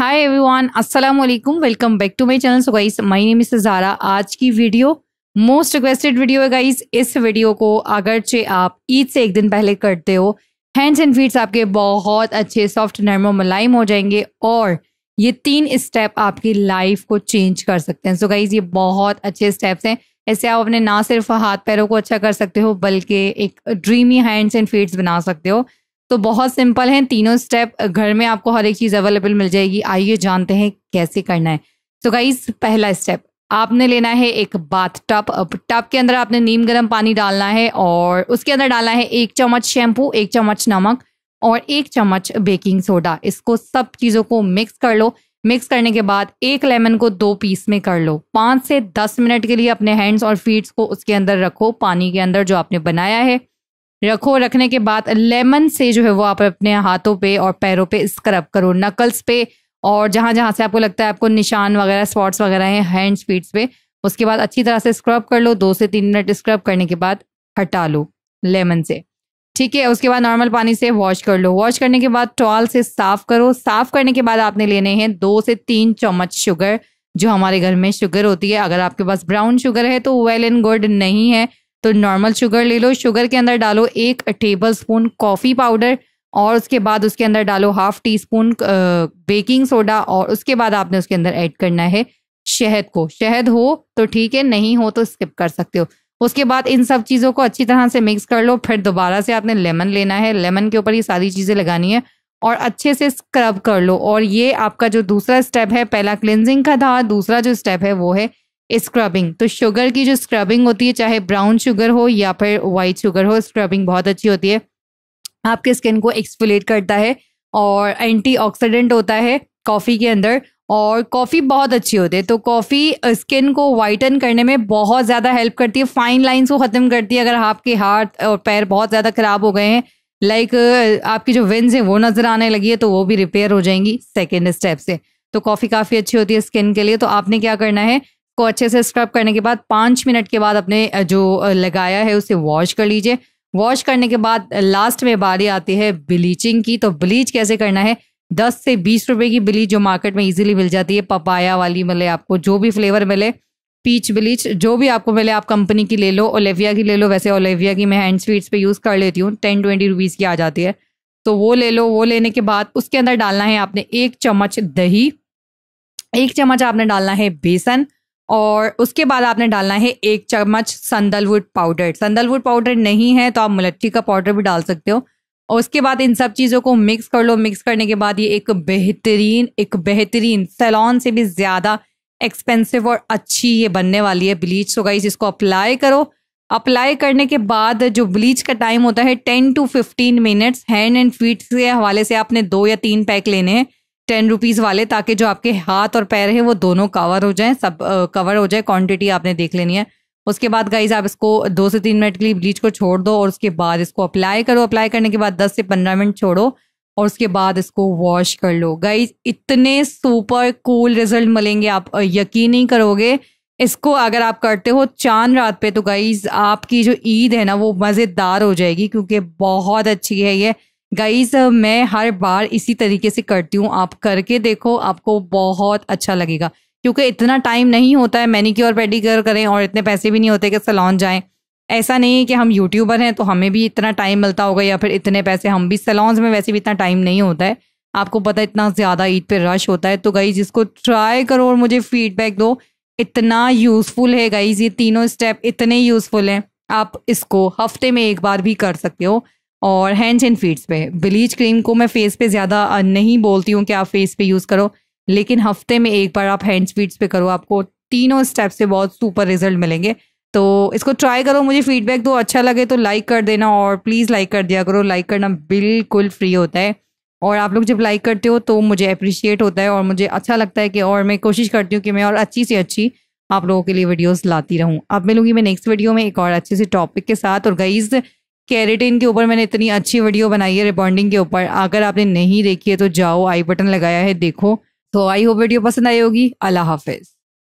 हाय everyone अस्सलाम वालेकुम welcome back to my channel so guys my name is Zara आज की वीडियो मोस्ट रिक्वेस्टेड वीडियो है गाइस इस वीडियो को चे आप ईद से एक दिन पहले करते हो हैंड्स एंड फीट्स आपके बहुत अच्छे सॉफ्ट नरमो मुलायम हो जाएंगे और ये तीन स्टेप आपकी लाइफ को चेंज कर सकते हैं सो so गाइज ये बहुत अच्छे स्टेप्स हैं ऐसे आप अपने ना सिर्फ हाथ पैरों को अच्छा कर सकते हो बल्कि एक ड्रीमी हैंड्स एंड फीट्स बना सकते हो तो बहुत सिंपल है तीनों स्टेप घर में आपको हर एक चीज़ अवेलेबल मिल जाएगी आइए जानते हैं कैसे करना है तो गाइज पहला स्टेप आपने लेना है एक बाथ टप टप के अंदर आपने नीम गर्म पानी डालना है और उसके अंदर डालना है एक चम्मच शैम्पू एक चम्मच नमक और एक चम्मच बेकिंग सोडा इसको सब चीज़ों को मिक्स कर लो मिक्स करने के बाद एक लेमन को दो पीस में कर लो पाँच से दस मिनट के लिए अपने हैंड्स और फीट्स को उसके अंदर रखो पानी के अंदर जो आपने बनाया है रखो रखने के बाद लेमन से जो है वो आप अपने हाथों पे और पैरों पे स्क्रब करो नकल्स पे और जहां जहां से आपको लगता है आपको निशान वगैरह स्पॉट्स वगैरह हैं हैंड्स स्पीड्स पे उसके बाद अच्छी तरह से स्क्रब कर लो दो से तीन मिनट स्क्रब करने के बाद हटा लो लेमन से ठीक है उसके बाद नॉर्मल पानी से वॉश कर लो वॉश करने के बाद टॉल से साफ करो साफ करने के बाद आपने लेने हैं दो से तीन चम्मच शुगर जो हमारे घर में शुगर होती है अगर आपके पास ब्राउन शुगर है तो वेल एंड गुड नहीं है तो नॉर्मल शुगर ले लो शुगर के अंदर डालो एक टेबल स्पून कॉफ़ी पाउडर और उसके बाद उसके अंदर डालो half teaspoon baking soda और उसके बाद आपने उसके अंदर ऐड करना है शहद को शहद हो तो ठीक है नहीं हो तो स्किप कर सकते हो उसके बाद इन सब चीज़ों को अच्छी तरह से मिक्स कर लो फिर दोबारा से आपने लेमन लेना है लेमन के ऊपर ये सारी चीज़ें लगानी है और अच्छे से स्क्रब कर लो और ये आपका जो दूसरा स्टेप है पहला क्लिनजिंग का था दूसरा जो स्टेप है वो है स्क्रबिंग तो शुगर की जो स्क्रबिंग होती है चाहे ब्राउन शुगर हो या फिर वाइट शुगर हो स्क्रबिंग बहुत अच्छी होती है आपके स्किन को एक्सफोलेट करता है और एंटीऑक्सीडेंट होता है कॉफ़ी के अंदर और कॉफ़ी बहुत अच्छी होती है तो कॉफ़ी स्किन को वाइटन करने में बहुत ज़्यादा हेल्प करती है फाइन लाइंस को ख़त्म करती है अगर आपके हाथ और पैर बहुत ज़्यादा ख़राब हो गए हैं लाइक आपकी जो विन्स हैं वो नज़र आने लगी है तो वो भी रिपेयर हो जाएंगी सेकेंड स्टेप से तो कॉफ़ी काफ़ी अच्छी होती है स्किन के लिए तो आपने क्या करना है को अच्छे से स्क्रब करने के बाद पाँच मिनट के बाद अपने जो लगाया है उसे वॉश कर लीजिए वॉश करने के बाद लास्ट में बारी आती है ब्लीचिंग की तो ब्लीच कैसे करना है दस से बीस रुपए की ब्लीच जो मार्केट में इजीली मिल जाती है पपाया वाली मिले आपको जो भी फ्लेवर मिले पीच ब्लीच जो भी आपको मिले आप कंपनी की ले लो ओलेविया की ले लो वैसे ओलेविया की मैं हैंड स्वीट्स पे यूज़ कर लेती हूँ टेन ट्वेंटी रुपीज़ की आ जाती है तो वो ले लो वो लेने के बाद उसके अंदर डालना है आपने एक चम्मच दही एक चम्मच आपने डालना है बेसन और उसके बाद आपने डालना है एक चम्मच संदलवुड पाउडर संदलवुड पाउडर नहीं है तो आप मुलट्ठी का पाउडर भी डाल सकते हो और उसके बाद इन सब चीज़ों को मिक्स कर लो मिक्स करने के बाद ये एक बेहतरीन एक बेहतरीन सैलॉन से भी ज़्यादा एक्सपेंसिव और अच्छी ये बनने वाली है ब्लीच सो गाइज इसको अप्लाई करो अप्लाई करने के बाद जो ब्लीच का टाइम होता है ten to fifteen minutes hand and feet के हवाले से आपने दो या तीन पैक लेने हैं टेन रुपीज़ वाले ताकि जो आपके हाथ और पैर हैं वो दोनों कवर हो जाएं सब कवर हो जाए क्वांटिटी आपने देख लेनी है उसके बाद गाइज आप इसको दो से तीन मिनट के लिए ब्लीच को छोड़ दो और उसके बाद इसको अप्लाई करो अप्लाई करने के बाद दस से पंद्रह मिनट छोड़ो और उसके बाद इसको वॉश कर लो गाइज इतने सुपर कूल रिजल्ट मिलेंगे आप यकीन नहीं करोगे इसको अगर आप करते हो चांद रात पे तो गाइज आपकी जो ईद है ना वो मज़ेदार हो जाएगी क्योंकि बहुत अच्छी है ये गाइज मैं हर बार इसी तरीके से करती हूँ आप करके देखो आपको बहुत अच्छा लगेगा क्योंकि इतना टाइम नहीं होता है मैनिक्योर पेडिक्योर करें और इतने पैसे भी नहीं होते कि सैलॉन जाएं ऐसा नहीं है कि हम यूट्यूबर हैं तो हमें भी इतना टाइम मिलता होगा या फिर इतने पैसे हम भी सलोन्स में वैसे भी इतना टाइम नहीं होता है आपको पता है इतना ज़्यादा ईद पर रश होता है तो गई जिसको ट्राई करो और मुझे फीडबैक दो इतना यूज़फुल है गाइज ये तीनों स्टेप इतने यूज़फुल हैं आप इसको हफ्ते में एक बार भी कर सकते हो और हैंड्स एंड फीट्स पे ब्लीच क्रीम को मैं फेस पे ज़्यादा नहीं बोलती हूँ कि आप फेस पे यूज़ करो लेकिन हफ्ते में एक बार आप हैंड्स फीट्स पे करो आपको तीनों स्टेप से बहुत सुपर रिजल्ट मिलेंगे तो इसको ट्राई करो मुझे फीडबैक दो अच्छा लगे तो लाइक कर देना और प्लीज़ लाइक कर दिया करो लाइक करना बिल्कुल फ्री होता है और आप लोग जब लाइक करते हो तो मुझे अप्रिशिएट होता है और मुझे अच्छा लगता है कि और मैं कोशिश करती हूँ कि मैं और अच्छी से अच्छी आप लोगों के लिए वीडियोस लाती रहूँ अब मिलूंगी मैं नेक्स्ट वीडियो में एक और अच्छे से टॉपिक के साथ और गईज़ कैरेटिन के ऊपर मैंने इतनी अच्छी वीडियो बनाई है रिबॉन्डिंग के ऊपर अगर आपने नहीं देखी है तो जाओ आई बटन लगाया है देखो तो आई होप वीडियो पसंद आई होगी अल्लाह हाफिज़